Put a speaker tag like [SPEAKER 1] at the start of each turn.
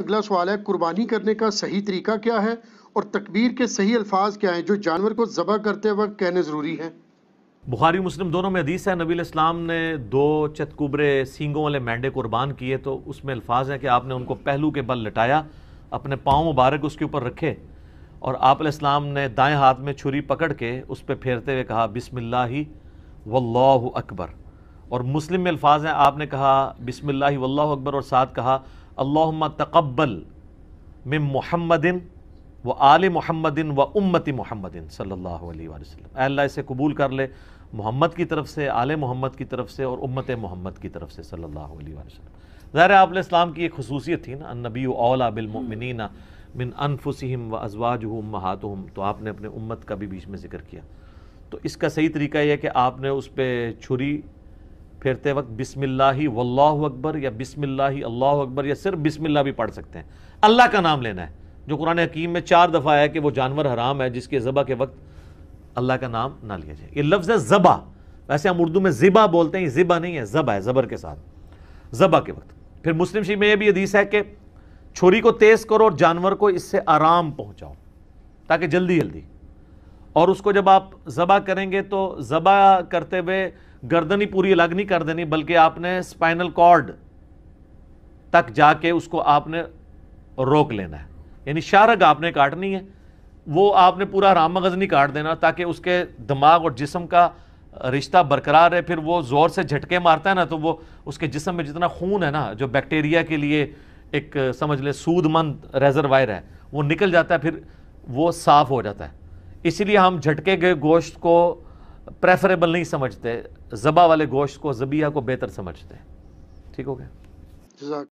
[SPEAKER 1] अगला सवाल है कुर्बानी करने का सही तरीका क्या है और तकबीर के सही अल्फाज क्या हैं जो जानवर को जबह करते वक्त कहने ज़रूरी हैं बुखारी मुस्लिम दोनों में हदीस है नबी इस्लाम ने दो चतकुबरे सींगों वाले मैंडे कुर्बान किए तो उसमें अल्फाज हैं कि आपने उनको पहलू के बल लटाया अपने पाँव मुबारक उसके ऊपर रखे और आप इस्लाम ने दाएँ हाथ में छुरी पकड़ के उस पर फेरते हुए कहा बिसमिल्ला वल्लाह अकबर और मुस्लिम में अल्फाज हैं आपने कहा बिसमिल्ला वल्लाह अकबर और साथ कहा अल्लाम तकबल मिम मोहम्मदिन व आल मोहम्मदिन व उम्मती मोहम्मदिन सल्ला वसलम अल्लाह इसे कबूल कर ले मोहम्मद की तरफ से आल मोहम्मद की तरफ से और उम्मत मोहम्मद की तरफ से सल्ला वसलम ज़ाहिर आप इस्लाम की एक खसूसियत थी ना नबी अला बिलमिनना मिन अनफुसम व अजवाज महात तो आपने अपने उम्मत का भी बीच में जिक्र किया तो इसका सही तरीका यह है कि आपने उस पर छुरी फेरते वक्त ही वल्लाह अकबर या बिसमिल्लाही अल्लाह अकबर या सिर्फ बिस्मिल्ला भी पढ़ सकते हैं अल्लाह का नाम लेना है जो कुरान हकीम में चार दफ़ा आया कि वो जानवर हराम है जिसके ज़बा के वक्त अल्लाह का नाम ना लिया जाए ये लफ्ज़ है ज़बा वैसे हम उर्दू में ज़िबा बोलते हैं ज़िबा नहीं है ज़बा है ज़बर के साथ ज़बा के वक्त फिर मुस्लिम शरीफ में यह भी हदीस है कि छोरी को तेज़ करो और जानवर को इससे आराम पहुँचाओ ताकि जल्दी जल्दी और उसको जब आप ज़बा करेंगे तो ज़बा करते हुए गर्दन ही पूरी अलग नहीं कर देनी बल्कि आपने स्पाइनल कॉर्ड तक जाके उसको आपने रोक लेना है यानी शारग आपने काटनी है वो आपने पूरा राम मगज़ नहीं काट देना ताकि उसके दिमाग और जिसम का रिश्ता बरकरार है फिर वो ज़ोर से झटके मारता है ना तो वो उसके जिसम में जितना खून है ना जो बैक्टीरिया के लिए एक समझ ले सूदमंद रेजरवायर है वो निकल जाता है फिर वो साफ़ हो जाता है इसलिए हम झटके गए गोश्त को प्रेफरेबल नहीं समझते ज़बा वाले गोश्त को ज़बिया को बेहतर समझते ठीक हो गया